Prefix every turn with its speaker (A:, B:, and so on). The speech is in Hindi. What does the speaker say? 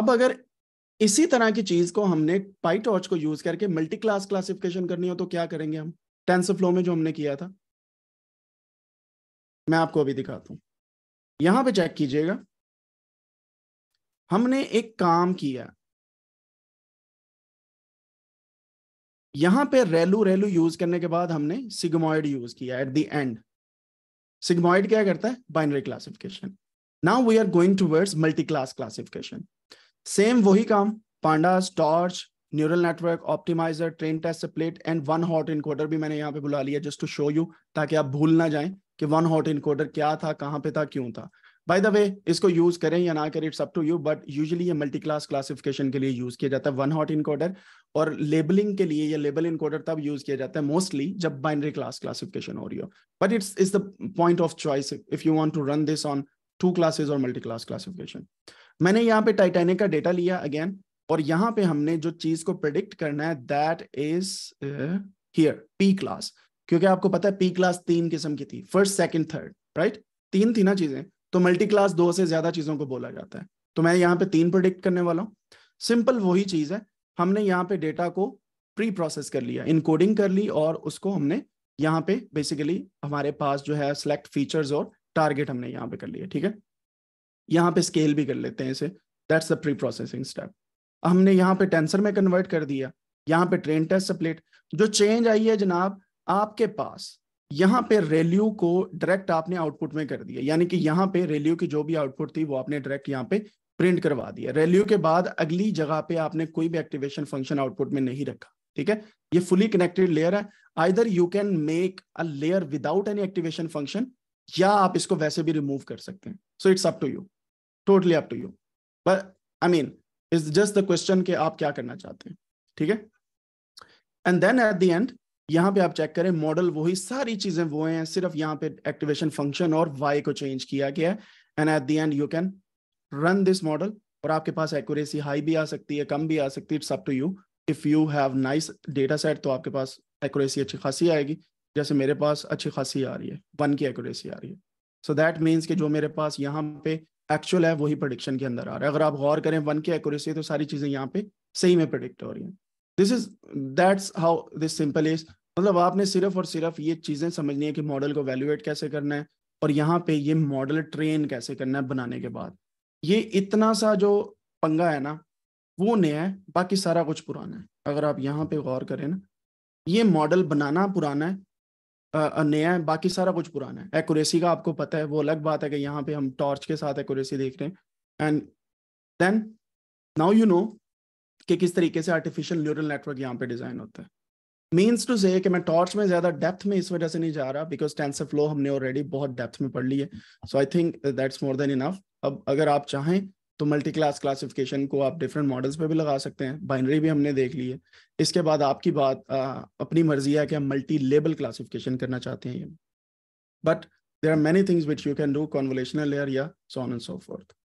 A: अब अगर इसी तरह की चीज को हमने पाइटॉर्च को यूज करके मल्टी क्लास क्लासिफिकेशन करनी हो तो क्या करेंगे हम फ्लो में जो हमने किया था मैं आपको अभी दिखाता हूं यहां पे चेक कीजिएगा हमने एक काम किया यहां पे रेलू रेलू यूज करने के बाद हमने सिग्मोइड यूज किया एट द एंड सिग्मोइड क्या करता है binary classification now we are going towards multi class classification same वही काम pandas torch neural network optimizer train test split and one hot encoder भी मैंने यहाँ पे बुला लिया जस्ट टू शो यू ताकि आप भूल ना जाए कि वन हॉट इनकोडर क्या था कहाँ पे था क्यों था बाय द वे इसको यूज करें या ना करें it's up to you but usually ये मल्टी क्लास क्लासिफिकेशन के लिए यूज किया जाता है वन हॉट इनकोडर और लेबलिंग के लिए या लेबल इनकोडर तब यूज किया जाता है मोस्टली जब बाइनरी क्लास क्लासिफिकेशन हो रही हो but it's is the point of choice if you want to run this on two classes और मल्टी क्लास क्लासिफिकेशन मैंने यहाँ पे टाइटेनिक का डेटा लिया अगेन और यहाँ पे हमने जो चीज को प्रिडिक्ट करना है that is here P class क्योंकि आपको पता है पी क्लास तीन किस्म की थी फर्स्ट सेकंड थर्ड राइट तीन थी ना चीजें तो मल्टी क्लास दो से ज्यादा चीजों को बोला जाता है तो मैं यहाँ पे तीन प्रोडिक्ट करने वाला हूँ सिंपल वही चीज है हमने यहाँ पे डेटा को प्री प्रोसेस कर लिया इनकोडिंग कर ली और उसको हमने यहाँ पे बेसिकली हमारे पास जो है सिलेक्ट फीचर्स और टारगेट हमने यहाँ पे कर लिया ठीक है यहाँ पे स्केल भी कर लेते हैं इसे that's the preprocessing step हमने यहाँ पे टेंसर में कन्वर्ट कर दिया यहाँ पे ट्रेन टेस्ट सप्लेट जो चेंज आई है जनाब आपके पास यहाँ पे रेल्यू को डायरेक्ट आपने आउटपुट में कर दिया यानी कि यहाँ पे रेल्यू की जो भी आउटपुट थी वो आपने डायरेक्ट यहाँ पे प्रिंट करवा दिया रेल्यू के बाद अगली जगह पे आपने कोई भी एक्टिवेशन फंक्शन आउटपुट में नहीं रखा ठीक है ये फुली कनेक्टेड लेयर है either you can make a layer without any activation function या आप इसको वैसे भी रिमूव कर सकते हैं so it's up to you totally up to you but I mean is just the question के आप क्या करना चाहते हैं ठीक है and then at the end यहाँ पे आप चेक करें मॉडल वही सारी चीजें वो हैं सिर्फ यहाँ पे एक्टिवेशन फंक्शन और वाई को चेंज किया गया है and at the end you can run this model और आपके पास एक्यूरेसी हाई भी आ सकती है कम भी आ सकती है it's up to you if you have nice data set तो आपके पास एक्यूरेसी अच्छी खासी आएगी जैसे मेरे पास अच्छी खासी आ रही है वन की एक्यूरेसी आ रही है सो दैट मीन्स कि जो मेरे पास यहाँ पे एक्चुअल है वही प्रोडिक्शन के अंदर आ रहा है अगर आप गौर करें वन की एक्यूरेसी तो सारी चीज़ें यहाँ पे सही में प्रोडिक्ट हो रही हैं this is that's how this simple is मतलब आपने सिर्फ और सिर्फ ये चीज़ें समझनी है कि मॉडल को वैल्यूएट कैसे करना है और यहाँ पे ये मॉडल ट्रेन कैसे करना है बनाने के बाद ये इतना सा जो पंगा है ना वो नया है बाकी सारा कुछ पुराना है अगर आप यहाँ पे गौर करें ना ये मॉडल बनाना पुराना है नया है बाकी सारा कुछ पुराना है एक्यूरेसी का आपको पता है वो अलग बात है कि यहाँ पे हम टॉर्च के साथ एक्यूरेसी देख रहे हैं and then now you know कि किस तरीके से आर्टिफिशियल न्यूरल नेटवर्क यहाँ पे डिज़ाइन होता है मीन्स टू से मैं टॉर्च में ज़्यादा डेप्थ में इस वजह से नहीं जा रहा बिकॉज टेंसर फ्लो हमने ऑलरेडी बहुत डेप्थ में पढ़ ली है so I think that's more than enough अब अगर आप चाहें तो मल्टी क्लास क्लासिफिकेशन को आप डिफरेंट मॉडल्स पे भी लगा सकते हैं बाइनरी भी हमने देख ली है इसके बाद आपकी बात आ, अपनी मर्जी है कि हम मल्टी लेबल क्लासिफिकेशन करना चाहते हैं but there are many things which you can do convolutional layer या सोन एंड सो फोर्थ